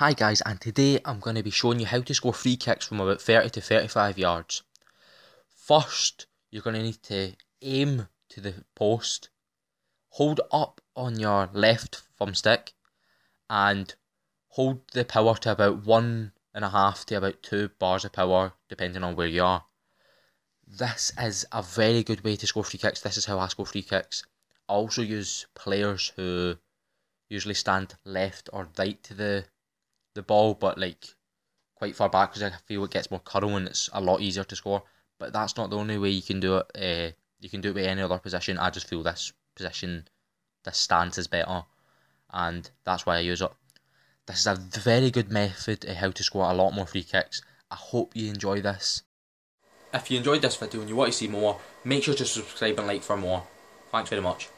Hi guys and today I'm going to be showing you how to score free kicks from about 30 to 35 yards. First you're going to need to aim to the post, hold up on your left thumbstick and hold the power to about one and a half to about two bars of power depending on where you are. This is a very good way to score free kicks, this is how I score free kicks. I also use players who usually stand left or right to the the ball, but like quite far back because I feel it gets more curl and it's a lot easier to score. But that's not the only way you can do it. Uh, you can do it with any other position. I just feel this position, this stance is better, and that's why I use it. This is a very good method of how to score a lot more free kicks. I hope you enjoy this. If you enjoyed this video and you want to see more, make sure to subscribe and like for more. Thanks very much.